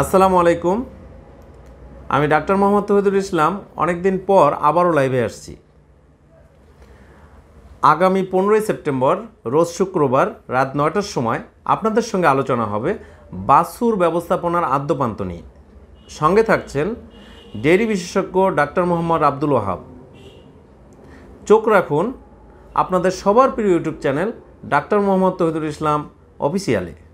আসসালামু আলাইকুম আমি ডাক্তার মোহাম্মদ তহিদুল ইসলাম অনেকদিন পর আবারও লাইভে আসছি আগামী পনেরোই সেপ্টেম্বর রোজ শুক্রবার রাত নয়টার সময় আপনাদের সঙ্গে আলোচনা হবে বাসুর ব্যবস্থাপনার আদ্যপান্ত নিয়ে সঙ্গে থাকছেন ডেরি বিশেষজ্ঞ ডাক্তার মোহাম্মদ আব্দুল ওহাব চোখ রাখুন আপনাদের সবার প্রিয় YouTube channel doctor Mohammad Tahidul Islam অফিসিয়ালে